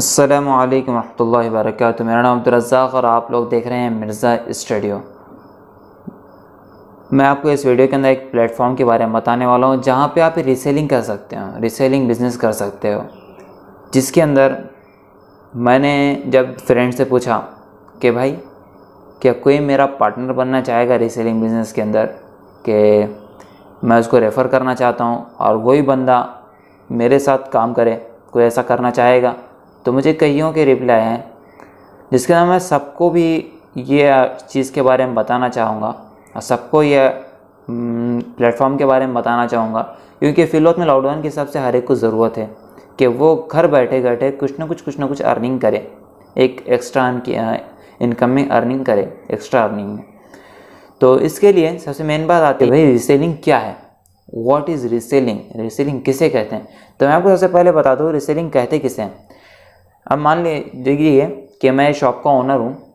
अल्लाम वरहमल वर्क मेरा नाम अब्दुलरज़ाक और आप लोग देख रहे हैं मिर्ज़ा स्टूडियो मैं आपको इस वीडियो के अंदर एक प्लेटफॉर्म के बारे में बताने वाला हूँ जहाँ पे आप रीसेलिंग कर सकते हो रीसेलिंग बिज़नेस कर सकते हो जिसके अंदर मैंने जब फ्रेंड से पूछा कि भाई क्या कोई मेरा पार्टनर बनना चाहेगा रीसेलिंग बिज़नेस के अंदर कि मैं उसको रेफ़र करना चाहता हूँ और वही बंदा मेरे साथ काम करे कोई ऐसा करना चाहेगा तो मुझे कईयों के रिप्लाई हैं जिसके नाम मैं सबको भी ये चीज़ के बारे में बताना चाहूँगा और सबको ये प्लेटफॉर्म के बारे में बताना चाहूँगा क्योंकि फिलहाल में लॉकडाउन के हिसाब से हर एक को ज़रूरत है कि वो घर बैठे बैठे कुछ ना कुछ कुछ ना कुछ अर्निंग करें एक एक्स्ट्रा इनकम में अर्निंग करें एक्स्ट्रा अर्निंग में तो इसके लिए सबसे मेन बात आती है भाई रीसेलिंग क्या है वॉट इज़ रीसेलिंग रीसेलिंग किसे कहते हैं तो मैं आपको सबसे पहले बता दूँ रीसेलिंग कहते किसे हैं अब मान लीजिए कि मैं शॉप का ऑनर हूँ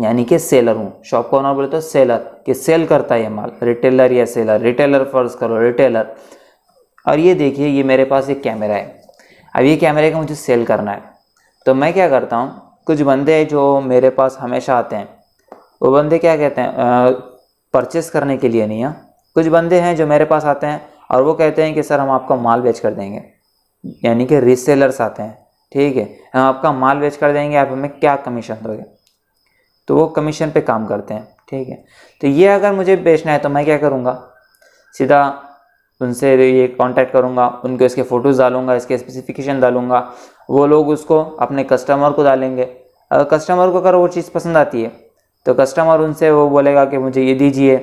यानी कि सेलर हूँ शॉप का ऑनर बोले तो सेलर कि सेल करता है ये माल रिटेलर या सेलर रिटेलर फर्ज करो रिटेलर और ये देखिए ये मेरे पास एक कैमरा है अब ये कैमरे का मुझे सेल करना है तो मैं क्या करता हूँ कुछ बंदे जो मेरे पास हमेशा आते हैं वो बंदे क्या कहते हैं परचेस करने के लिए नहीं है कुछ बंदे हैं जो मेरे पास आते हैं और वो कहते हैं कि सर हम आपका माल बेच कर देंगे यानी कि रीसेलर्स आते हैं ठीक है हम आपका माल बेच कर देंगे आप हमें क्या कमीशन दोगे तो वो कमीशन पे काम करते हैं ठीक है तो ये अगर मुझे बेचना है तो मैं क्या करूँगा सीधा उनसे ये कांटेक्ट करूँगा उनको इसके फ़ोटोज़ डालूंगा इसके स्पेसिफिकेशन डालूंगा वो लोग उसको अपने कस्टमर को डालेंगे अगर कस्टमर को अगर वो चीज़ पसंद आती है तो कस्टमर उनसे वो बोलेगा कि मुझे ये दीजिए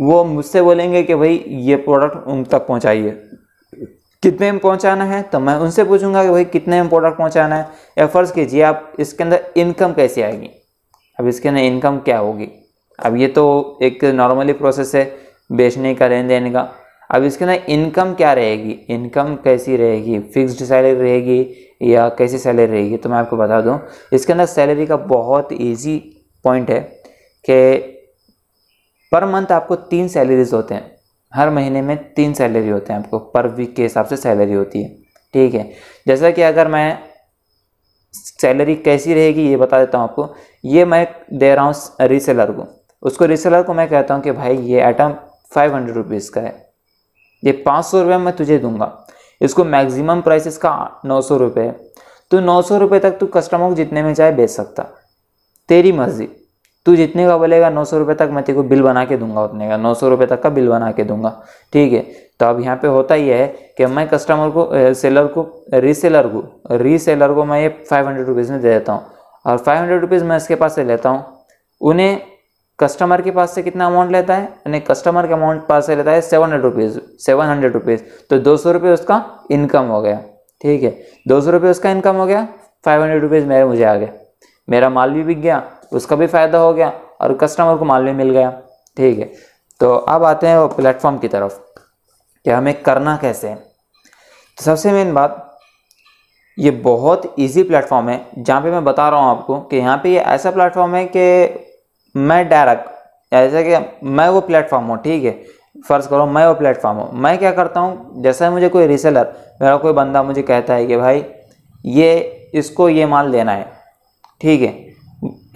वो मुझसे बोलेंगे कि भाई ये प्रोडक्ट उन तक पहुँचाइए कितने में पहुंचाना है तो मैं उनसे पूछूंगा कि भाई कितने में प्रोडक्ट पहुंचाना है या फर्ज कीजिए आप इसके अंदर इनकम कैसे आएगी अब इसके अंदर इनकम क्या होगी अब ये तो एक नॉर्मली प्रोसेस है बेचने का लेन देन का अब इसके अंदर इनकम क्या रहेगी इनकम कैसी रहेगी फिक्स्ड सैलरी रहेगी या कैसी सैलरी रहेगी तो मैं आपको बता दूँ इसके अंदर सैलरी का बहुत ईजी पॉइंट है कि पर मंथ आपको तीन सैलरीज होते हैं हर महीने में तीन सैलरी होते हैं आपको पर वीक के हिसाब से सैलरी होती है ठीक है जैसा कि अगर मैं सैलरी कैसी रहेगी ये बता देता हूँ आपको ये मैं दे रहा हूँ रीसेलर को उसको रीसेलर को मैं कहता हूँ कि भाई ये आइटम फाइव हंड्रेड रुपीज़ का है ये पाँच सौ रुपये मैं तुझे दूंगा इसको मैक्सिमम प्राइस इसका नौ सौ रुपये है तो नौ सौ रुपये तक तू कस्टमर को जितने में चाहे बेच सकता तेरी मर्ज़ी तू जितने का बोलेगा नौ सौ रुपये तक मैं तेरे को बिल बना के दूंगा उतने का नौ सौ रुपये तक का बिल बना के दूंगा ठीक है तो अब यहाँ पे होता ही है कि मैं कस्टमर को सेलर को रीसेलर को रीसेलर को मैं ये फाइव हंड्रेड रुपीज़ में दे देता हूँ और फाइव हंड्रेड रुपीज़ मैं इसके पास से लेता हूँ उन्हें कस्टमर के पास से कितना अमाउंट लेता है उन्हें कस्टमर के अमाउंट पास से लेता है seven hundred rupees seven hundred rupees तो दो सौ रुपये उसका इनकम हो गया ठीक है दो सौ रुपये उसका इनकम हो गया फाइव हंड्रेड रुपीज़ मेरे मुझे आ गया मेरा माल भी बिक गया उसका भी फ़ायदा हो गया और कस्टमर को माल भी मिल गया ठीक है तो अब आते हैं वो प्लेटफॉर्म की तरफ कि हमें करना कैसे है तो सबसे मेन बात ये बहुत इजी प्लेटफॉर्म है जहाँ पे मैं बता रहा हूँ आपको कि यहाँ पे ये ऐसा प्लेटफॉर्म है कि मैं डायरेक्ट ऐसा कि मैं वो प्लेटफॉर्म हूँ ठीक है फ़र्ज़ करो मैं वो प्लेटफॉर्म हूँ मैं क्या करता हूँ जैसा मुझे कोई रीसेलर मेरा कोई बंदा मुझे कहता है कि भाई ये इसको ये माल देना है ठीक है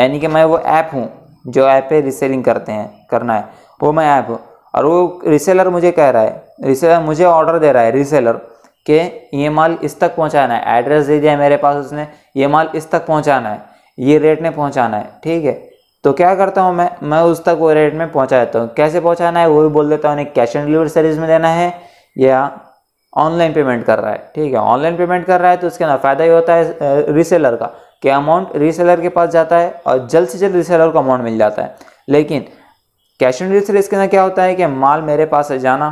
यानी कि मैं वो ऐप हूँ जो ऐप पे रिसेलिंग करते हैं करना है वो मैं ऐप हूँ और वो रिसेलर मुझे कह रहा है रिसेलर मुझे ऑर्डर दे रहा है रिसेलर कि ये माल इस तक पहुँचाना है एड्रेस दे दिया है मेरे पास उसने ये माल इस तक पहुँचाना है ये रेट में पहुँचाना है ठीक है तो क्या करता हूँ मैं मैं उस तक वो रेट में पहुँचा देता हूँ कैसे पहुँचाना है वो भी बोल देता हूँ उन्हें कैश ऑन डिलीवरी सर्विस में देना है या ऑनलाइन पेमेंट कर रहा है ठीक है ऑनलाइन पेमेंट कर रहा है तो उसके ना फ़ायदा ही होता है रिसेलर का कि अमाउंट रीसेलर के पास जाता है और जल्द से जल्द रीसेलर को अमाउंट मिल जाता है लेकिन कैश ऑन डिलीवरी इसके अंदर क्या होता है कि माल मेरे पास जाना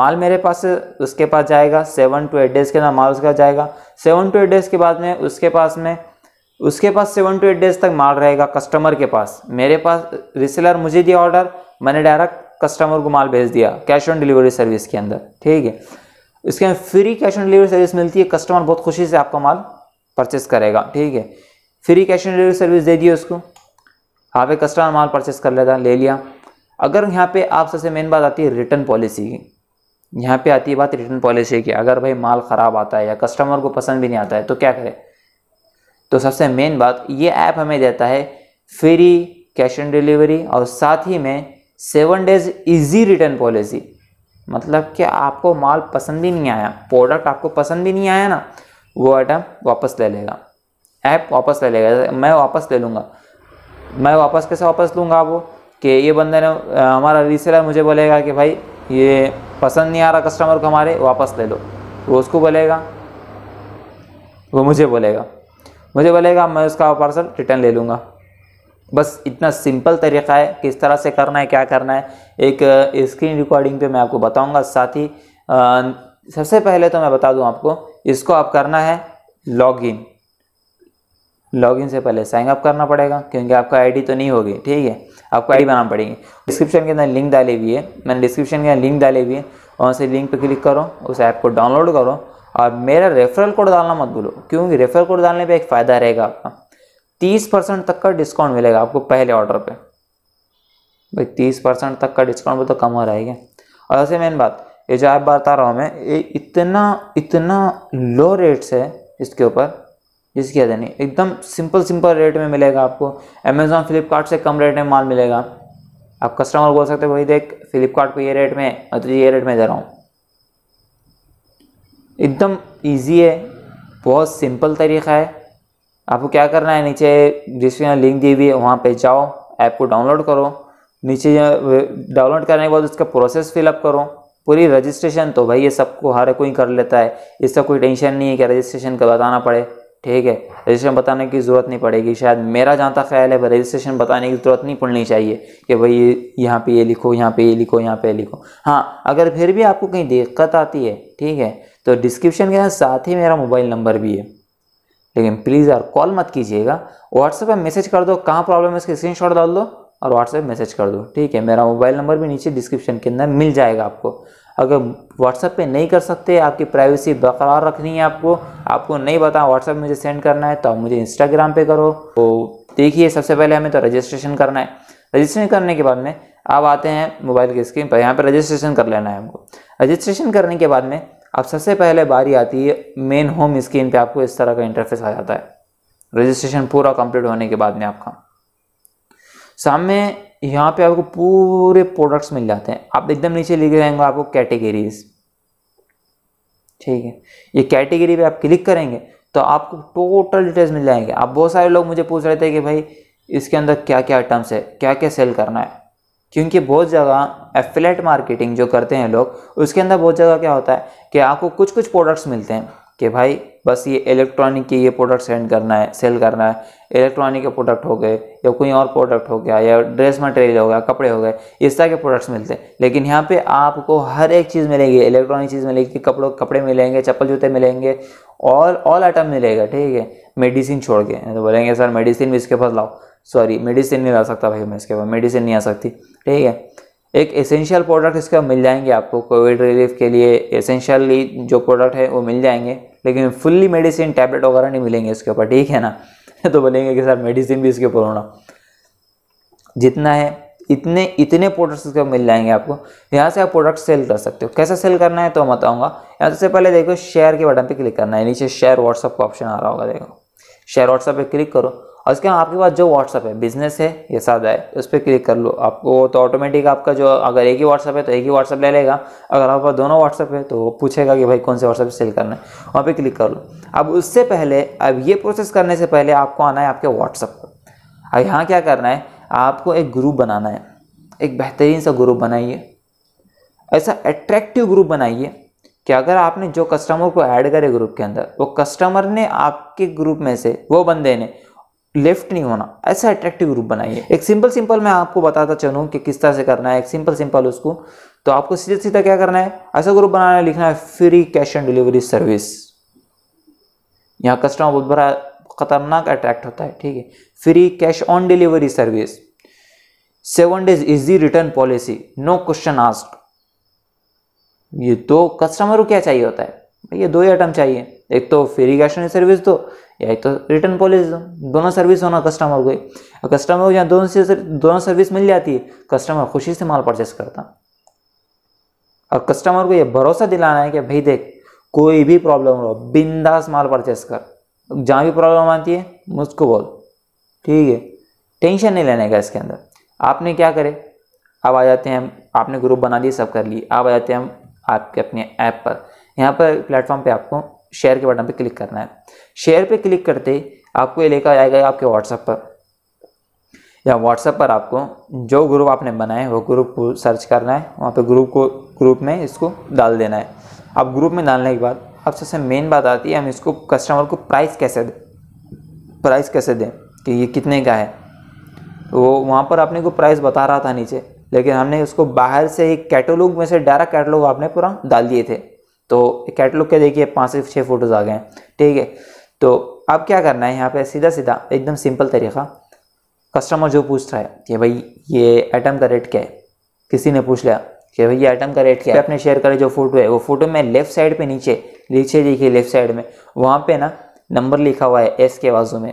माल मेरे पास उसके पास जाएगा सेवन टू एट डेज़ के अंदर माल उसका जाएगा सेवन टू एट डेज़ के बाद में उसके पास में उसके पास सेवन टू एट डेज़ तक माल रहेगा कस्टमर के पास मेरे पास रिसेलर मुझे दिया ऑर्डर मैंने डायरेक्ट कस्टमर को माल भेज दिया कैश ऑन डिलीवरी सर्विस के अंदर ठीक है इसके अंदर free cash on delivery service मिलती है कस्टमर बहुत खुशी से आपका माल परचेस करेगा ठीक है free cash on delivery service दे दिए उसको हाँ पे कस्टमर माल परचेस कर लेगा ले लिया अगर यहाँ पे आप सबसे मेन बात आती है रिटर्न पॉलिसी की यहाँ पे आती है बात रिटर्न पॉलिसी की अगर भाई माल ख़राब आता है या कस्टमर को पसंद भी नहीं आता है तो क्या करें तो सबसे मेन बात ये ऐप हमें देता है फ्री कैश ऑन डिलीवरी और साथ ही में seven days easy return policy मतलब कि आपको माल पसंद भी नहीं आया प्रोडक्ट आपको पसंद भी नहीं आया ना वो आइटम वापस ले लेगा ऐप वापस ले लेगा मैं वापस ले लूँगा मैं वापस कैसे वापस लूँगा वो कि ये बंदे ने हमारा रीसेलर मुझे बोलेगा कि भाई ये पसंद नहीं आ रहा कस्टमर को हमारे वापस ले लो वो उसको बोलेगा वो मुझे बोलेगा मुझे बोलेगा मैं उसका पार्सल रिटर्न ले लूँगा बस इतना सिंपल तरीका है किस तरह से करना है क्या करना है एक स्क्रीन रिकॉर्डिंग पे मैं आपको बताऊंगा साथ ही सबसे पहले तो मैं बता दूं आपको इसको आप करना है लॉगिन लॉगिन से पहले साइन अप करना पड़ेगा क्योंकि आपका आईडी तो नहीं होगी ठीक है आपको आईडी बनाना पड़ेगी डिस्क्रिप्शन के अंदर लिंक डाली हुई है मैंने डिस्क्रिप्शन के अंदर लिंक डाली हुई है वहाँ से लिंक पर क्लिक करो उस ऐप को डाउनलोड करो और मेरा रेफरल कोड डालना मत भूलो क्योंकि रेफरल कोड डालने पर एक फ़ायदा रहेगा आपका तीस परसेंट तक का डिस्काउंट मिलेगा आपको पहले ऑर्डर पर भाई तीस परसेंट तक का डिस्काउंट तो कम हो रहा है और ऐसे मेन बात ये जो ऐप बता रहा हूँ मैं ये इतना इतना लो रेट से इसके ऊपर जिसकी याद नहीं एकदम सिंपल सिंपल रेट में मिलेगा आपको अमेजोन फ्लिपकार्ट से कम रेट में माल मिलेगा आप कस्टमर बोल सकते हो भाई देख फ्लिपकार्ट ये रेट में और तुझे ये रेट में दे रहा हूँ एकदम इजी है बहुत सिंपल तरीका है आपको क्या करना है नीचे डिस्क्रिप्शन लिंक दी हुई है वहाँ पर जाओ ऐप को डाउनलोड करो नीचे डाउनलोड करने के बाद उसका प्रोसेस फिलअप करो पूरी रजिस्ट्रेशन तो भाई ये सबको हर कोई कर लेता है इसका कोई टेंशन नहीं है कि रजिस्ट्रेशन का बताना पड़े ठीक है रजिस्ट्रेशन बताने की ज़रूरत नहीं पड़ेगी शायद मेरा जहाँ तक ख्याल है रजिस्ट्रेशन बताने की ज़रूरत नहीं पड़नी चाहिए कि भाई यहाँ पे ये लिखो यहाँ पे ये लिखो यहाँ पे ये लिखो हाँ अगर फिर भी आपको कहीं दिक्कत आती है ठीक है तो डिस्क्रिप्शन के साथ ही मेरा मोबाइल नंबर भी है लेकिन प्लीज़ यार कॉल मत कीजिएगा व्हाट्सएप पर मैसेज कर दो कहाँ प्रॉब्लम है उसके स्क्रीन डाल दो और व्हाट्सएप मैसेज कर दो ठीक है मेरा मोबाइल नंबर भी नीचे डिस्क्रिप्शन के अंदर मिल जाएगा आपको अगर व्हाट्सएप पे नहीं कर सकते आपकी प्राइवेसी बरकरार रखनी है आपको आपको नहीं बताओ व्हाट्सएप मुझे सेंड करना है तो आप मुझे इंस्टाग्राम पे करो तो देखिए सबसे पहले हमें तो रजिस्ट्रेशन करना है रजिस्ट्रेशन करने के बाद में आप आते हैं मोबाइल की स्क्रीन पर यहाँ पर रजिस्ट्रेशन कर लेना है हमको रजिस्ट्रेशन करने के बाद में अब सबसे पहले बारी आती है मेन होम स्क्रीन पर आपको इस तरह का इंटरफेस आ जाता है रजिस्ट्रेशन पूरा कंप्लीट होने के बाद में आपका सामने यहाँ पे आपको पूरे प्रोडक्ट्स मिल जाते हैं आप एकदम नीचे लिख रहेंगे आपको कैटेगरीज ठीक है ये कैटेगरी पे आप क्लिक करेंगे तो आपको टोटल डिटेल्स मिल जाएंगे आप बहुत सारे लोग मुझे पूछ रहे थे कि भाई इसके अंदर क्या क्या आइटम्स है क्या क्या सेल करना है क्योंकि बहुत जगह एफिलेट मार्केटिंग जो करते हैं लोग उसके अंदर बहुत जगह क्या होता है कि आपको कुछ कुछ प्रोडक्ट्स मिलते हैं कि भाई बस ये इलेक्ट्रॉनिक के ये प्रोडक्ट सेंड करना है सेल करना है इलेक्ट्रॉनिक के प्रोडक्ट हो गए या कोई और प्रोडक्ट हो गया या ड्रेस मटेरियल हो गया कपड़े हो गए इस तरह के प्रोडक्ट्स मिलते हैं लेकिन यहाँ पे आपको हर एक चीज़ मिलेगी इलेक्ट्रॉनिक चीज़ मिलेगी कपड़ों कपड़े मिलेंगे चप्पल जूते मिलेंगे और ऑल आइटम मिलेगा ठीक है मेडिसिन छोड़ के तो बोलेंगे सर मेडिसिन भी इसके पास लाओ सॉरी मेडिसिन नहीं ला सकता भाई मैं इसके पास मेडिसिन नहीं आ सकती ठीक है एक एसेंशियल प्रोडक्ट इसका मिल जाएंगे आपको कोविड रिलीफ के लिए एसेंशियली जो प्रोडक्ट है वो मिल जाएंगे लेकिन फुल्ली मेडिसिन टैबलेट वगैरह नहीं मिलेंगे इसके ऊपर ठीक है ना तो बोलेंगे कि सर मेडिसिन भी इसके ऊपर होना जितना है इतने इतने प्रोडक्ट्स इसके मिल जाएंगे आपको यहाँ से आप प्रोडक्ट सेल कर सकते हो कैसे सेल करना है तो मैं बताऊँगा यहाँ सबसे पहले देखो शेयर के बटन पर क्लिक करना है नीचे शेयर व्हाट्सअप का ऑप्शन आ रहा होगा देखो शेयर व्हाट्सअप पे क्लिक करो और इसके आपके पास जो व्हाट्सअप है बिजनेस है ये सादा है उस पर क्लिक कर लो आपको तो ऑटोमेटिक आपका जो अगर एक ही व्हाट्सअप है तो एक ही व्हाट्सअप ले लेगा अगर आपके पास दोनों व्हाट्सअप है तो पूछेगा कि भाई कौन से व्हाट्सअप सेल करना है वहाँ पर क्लिक कर लो अब उससे पहले अब ये प्रोसेस करने से पहले आपको आना है आपके व्हाट्सअप पर अब यहाँ क्या करना है आपको एक ग्रुप बनाना है एक बेहतरीन सा ग्रुप बनाइए ऐसा अट्रैक्टिव ग्रुप बनाइए कि अगर आपने जो कस्टमर को ऐड करे ग्रुप के अंदर वो कस्टमर ने आपके ग्रुप में से वो बंदे ने लेफ्ट नहीं होना ऐसा अट्रैक्टिव ग्रुप बनाइए एक सिंपल सिंपल मैं आपको बताता चलूँ कि किस तरह से करना है एक सिंपल सिंपल उसको तो आपको सीधे सीधा क्या करना है ऐसा ग्रुप बनाना है लिखना है free cash on delivery service यहाँ कस्टमर बहुत बड़ा खतरनाक अट्रैक्ट होता है ठीक है free cash on delivery service seven days easy return policy no question ask ये तो कस्टमर को क्या चाहिए होता है भैया दो ही आइटम चाहिए एक तो फ्री कैश ऑन सर्विस दो या एक तो रिटर्न पॉलिसी दो दोनों सर्विस होना कस्टमर को कस्टमर को जहाँ दोनों से दोनों सर्विस मिल जाती है कस्टमर खुशी से माल परचेस करता और कस्टमर को ये भरोसा दिलाना है कि भाई देख कोई भी प्रॉब्लम हो बिंदास माल परचेस कर जहाँ भी प्रॉब्लम आती है मुझको बोल ठीक है टेंशन नहीं लेने का इसके अंदर आपने क्या करे अब आ जाते हैं हम आपने ग्रुप बना लिए सब कर लिए अब आ जाते हैं हम आपके अपने ऐप पर यहाँ पर प्लेटफॉर्म पे आपको शेयर के बटन पे क्लिक करना है शेयर पे क्लिक करते आपको ये लेकर आएगा आपके व्हाट्सएप पर या व्हाट्सएप पर आपको जो ग्रुप आपने बनाए वो ग्रुप को सर्च करना है वहाँ पे ग्रुप को ग्रुप में इसको डाल देना है अब ग्रुप में डालने के बाद अब सबसे मेन बात आती है हम इसको कस्टमर को प्राइस कैसे दें प्राइस कैसे दें कि ये कितने का है वो वहाँ पर आपने को प्राइस बता रहा था नीचे लेकिन हमने उसको बाहर से ही कैटलॉग में से डायरेक्ट कैटलॉग आपने पूरा डाल दिए थे तो कैटलॉग के देखिए पाँच से छः फ़ोटोज़ आ गए हैं ठीक है तो अब क्या करना है यहाँ पे सीधा सीधा एकदम सिंपल तरीका कस्टमर जो पूछ रहा है कि भाई ये आइटम का रेट क्या है किसी ने पूछ लिया कि भाई ये आइटम का रेट क्या है आपने शेयर करे जो फोटो है वो फोटो में लेफ्ट साइड पे नीचे नीचे देखिए लेफ्ट साइड में वहाँ पे ना नंबर लिखा हुआ है एस के बाजू में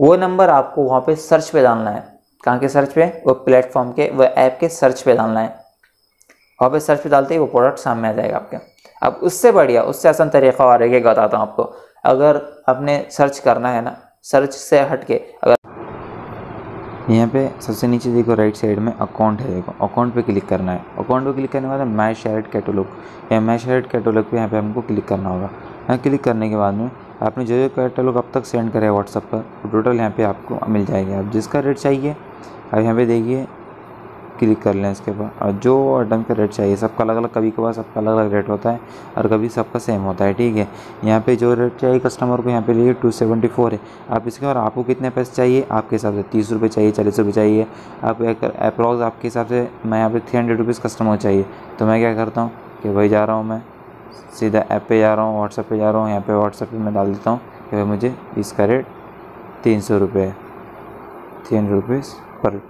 वो नंबर आपको वहाँ पर सर्च पे डालना है कहाँ के सर्च पे वो प्लेटफॉर्म के वह ऐप के सर्च पे डालना है वहाँ पे सर्च पे डालते ही वो प्रोडक्ट सामने आ जाएगा आपके अब उससे बढ़िया उससे आसान तरीका और एक बताता हूँ आपको अगर आपने सर्च करना है ना सर्च से हट के अगर यहाँ पे सबसे नीचे देखो राइट साइड में अकाउंट है देखो अकाउंट पे क्लिक करना है अकाउंट पे क्लिक करने के बाद मैच शेयर्ड कैटलॉग या मैच शेयर्ड कैटलॉग पे यहाँ पे हमको क्लिक करना होगा यहाँ क्लिक करने के बाद में आपने जो जो कैटलॉग अब तक सेंड करा है व्हाट्सअप पर टोटल यहाँ पे आपको मिल जाएगा अब जिसका रेट चाहिए अब यहाँ पे देखिए क्लिक कर लें इसके ऊपर और जो आइटम का रेट चाहिए सबका अलग अलग कभी कभार सबका अलग अलग रेट होता है और कभी सबका सेम होता है ठीक है यहाँ पे जो रेट चाहिए कस्टमर को यहाँ पे लिए टू सेवेंटी फोर है आप इसके और आपको कितने पैसे चाहिए आपके हिसाब से तीस रुपये चाहिए चालीस रुपये चाहिए आप अप्रॉक्स आपके हिसाब से मैं यहाँ पर थ्री हंड्रेड रुपीज़ कस्टमर चाहिए तो मैं क्या करता हूँ कि भाई जा रहा हूँ मैं सीधा ऐप पर जा रहा हूँ व्हाट्सएप पर जा रहा हूँ यहाँ पे व्हाट्सएप पर मैं डाल देता हूँ कि भाई मुझे इसका रेट तीन सौ रुपये है three hundred rupees per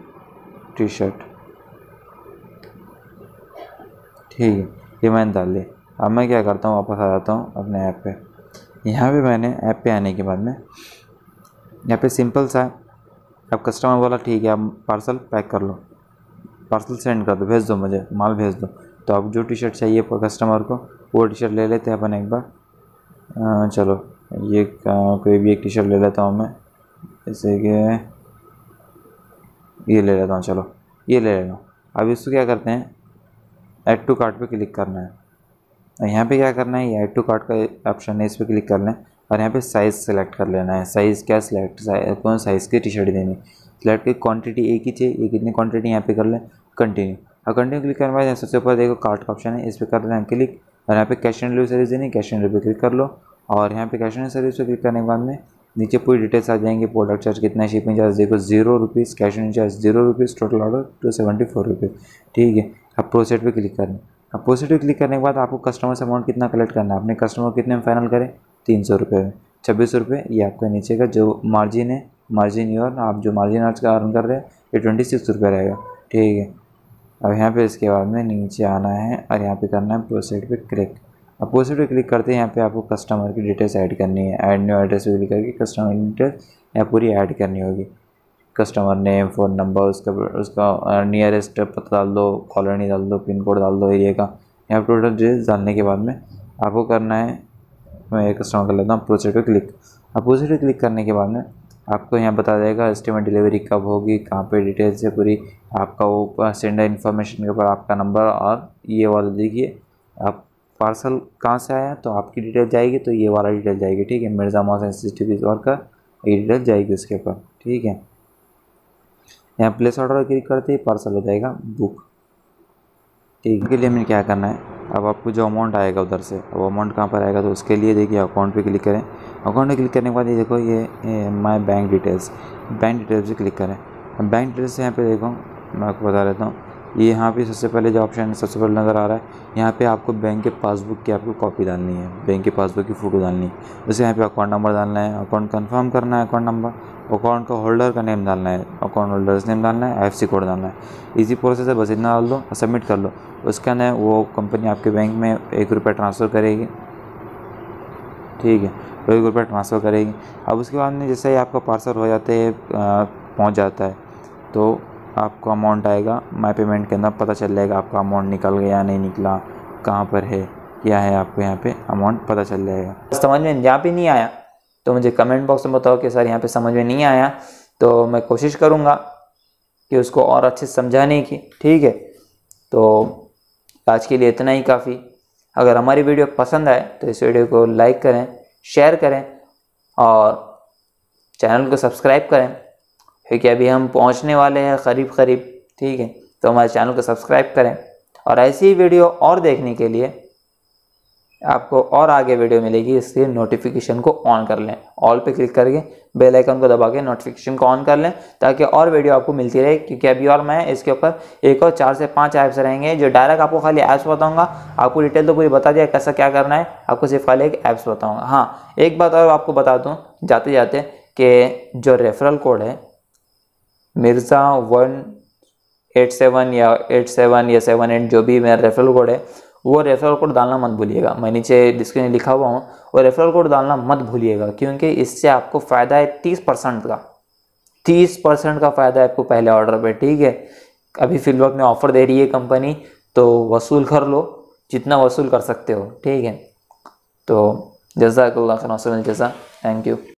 T shirt ठीक है ये मैंने डाल ली अब मैं क्या करता हूँ वापस आ जाता हूँ अपने ऐप पे यहाँ पे मैंने ऐप पे आने के बाद में यहाँ पे सिंपल सा है अब कस्टमर बोला ठीक है आप पार्सल पैक कर लो पार्सल सेंड कर दो भेज दो मुझे माल भेज दो तो अब जो टी शर्ट चाहिए कस्टमर को वो टी शर्ट ले लेते हैं अपन एक बार चलो ये कोई भी एक टी शर्ट ले लेता हूँ मैं जैसे कि ये ले लेता हूँ चलो ये ले लेता हूँ अब इसको क्या करते हैं ऐड टू कार्ट पे क्लिक करना है और यहाँ पे क्या करना है ये ऐड टू कार्ट का ऑप्शन है इस पर क्लिक करना है और यहाँ पे साइज़ सेलेक्ट कर लेना है साइज़ क्या सिलेक्ट कौन साइज़ की टी शर्ट देनी सिलेक्ट की क्वान्टिटी एक ही चाहिए ये कितनी क्वान्टिटी यहाँ पे कर लें कंटिन्यू और कंटिन्यू क्लिक करने के बाद सबसे ऊपर देखो कार्ट का ऑप्शन है इस पर कर लेना क्लिक और यहाँ पे कैश एंड डिलीवरी सर्विस देनी कैश एंड डिलीवरी क्लिक कर लो और यहाँ पे कैश एंड सर्विस पर क्लिक करने के बाद में नीचे पूरी डिटेल्स आ जाएंगे प्रोडक्ट चार्ज कितना शिपिंग चार्ज देखो zero rupees cash and charge zero rupees total order two seventy four rupees ठीक है अब प्रोसेट पे क्लिक करें अब प्रोसेट पे क्लिक करने के बाद आपको कस्टमर से अमाउंट कितना कलेक्ट करना है अपने कस्टमर कितने में फाइनल करें तीन सौ रुपये में छब्बीस सौ रुपये ये आपके नीचे का जो मार्जिन है मार्जिन योर आप जो मार्जिन आज का अर्न कर रहे हैं ये ट्वेंटी सिक्स रुपये रहेगा ठीक है अब यहाँ पे इसके बाद में नीचे आना है और यहाँ पे करना है प्रोसेट पे क्लिक अब प्रोसेट पे क्लिक करते हैं यहाँ पे आपको कस्टमर की डिटेल्स ऐड करनी है ऐड न्यू एड्रेस क्लिक करके कस्टमर की डिटेल्स यहाँ पूरी ऐड करनी होगी कस्टमर नेम फ़ोन नंबर उसका उसका नियरेस्ट पता डाल दो कॉलोनी डाल दो पिन कोड डाल दो एरिया का यहाँ टोटल जो डालने के बाद में आपको करना है मैं कस्टमर कर लेता हूँ प्रोसीड पर क्लिक अब प्रोसीड पर क्लिक करने के बाद में आपको यहाँ बता देगा एस्टिमेट डिलीवरी कब होगी कहाँ पे डिटेल्स है पूरी आपका वो सेंडर इन्फॉर्मेशन के ऊपर आपका नंबर और ये वाला देखिए आप पार्सल कहाँ से आया तो आपकी डिटेल जाएगी तो ये वाला डिटेल जाएगी ठीक है मिर्ज़ा मोहसिन टी वी का ये डिटेल जाएगी उसके ऊपर ठीक है यहाँ प्लेस ऑर्डर क्लिक करते ही पार्सल हो जाएगा बुक ठीक के लिए हमें क्या करना है अब आपको जो अमाउंट आएगा उधर से अब अमाउंट कहाँ पर आएगा तो उसके लिए देखिए अकाउंट पे क्लिक करें अकाउंट पे क्लिक करने के बाद ये देखो ये, my bank details bank details पे क्लिक करें बैंक डिटेल्स यहाँ पे देखो मैं आपको बता देता हूँ ये यहाँ पे सबसे पहले जो ऑप्शन सबसे पहले नज़र आ रहा है यहाँ पे आपको बैंक के पासबुक की आपको कॉपी डालनी है बैंक के पासबुक की फ़ोटो डालनी है उसे यहाँ पे अकाउंट नंबर डालना है अकाउंट कंफर्म करना है अकाउंट नंबर अकाउंट का होल्डर का नेम डालना है अकाउंट होल्डर नेम डालना है एफ कोड डालना है ईजी प्रोसेस है बस इतना डाल दो और सबमिट कर लो उसका ना वो कंपनी आपके बैंक में एक रुपया ट्रांसफ़र करेगी ठीक है तो एक रुपया ट्रांसफ़र करेगी अब उसके बाद में जैसे ही आपका पार्सल हो जाते हैं पहुँच जाता है तो आपको अमाउंट आएगा माई पेमेंट के अंदर पता चल जाएगा आपका अमाउंट निकल गया या नहीं निकला कहाँ पर है क्या है आपको यहाँ पे अमाउंट पता चल जाएगा समझ में यहाँ पे नहीं आया तो मुझे कमेंट बॉक्स में बताओ कि सर यहाँ पे समझ में नहीं आया तो मैं कोशिश करूँगा कि उसको और अच्छे से समझाने की ठीक है तो आज के लिए इतना ही काफ़ी अगर हमारी वीडियो पसंद आए तो इस वीडियो को लाइक करें शेयर करें और चैनल को सब्सक्राइब करें क्योंकि अभी हम पहुंचने वाले हैं करीब करीब ठीक है तो हमारे चैनल को सब्सक्राइब करें और ऐसी ही वीडियो और देखने के लिए आपको और आगे वीडियो मिलेगी इसलिए नोटिफिकेशन को ऑन कर लें ऑल पे क्लिक करके बेल आइकन को दबा के नोटिफिकेशन को ऑन कर लें ताकि और वीडियो आपको मिलती रहे क्योंकि अभी और मैं इसके ऊपर एक और चार से पांच ऐप्स रहेंगे जो डायरेक्ट आपको खाली ऐप्स बताऊंगा आपको डिटेल तो पूरी बता दिया कैसा क्या करना है आपको सिर्फ खाली एक ऐप्स बताऊँगा हाँ एक बात और आपको बता दूँ जाते जाते कि जो रेफरल कोड है मिर्ज़ा वन एट सेवन या एट सेवन या सेवन एट जो भी मेरा रेफरल कोड है वो रेफरल कोड डालना मत भूलिएगा मैं नीचे डिस्क्रिप्शन लिखा हुआ हूँ वो रेफरल कोड डालना मत भूलिएगा क्योंकि इससे आपको फ़ायदा है तीस परसेंट का तीस परसेंट का फ़ायदा है आपको पहले ऑर्डर पे ठीक है अभी फिलवक्त में ऑफ़र दे रही है कंपनी तो वसूल कर लो जितना वसूल कर सकते हो ठीक है तो जैसा जैसा थैंक यू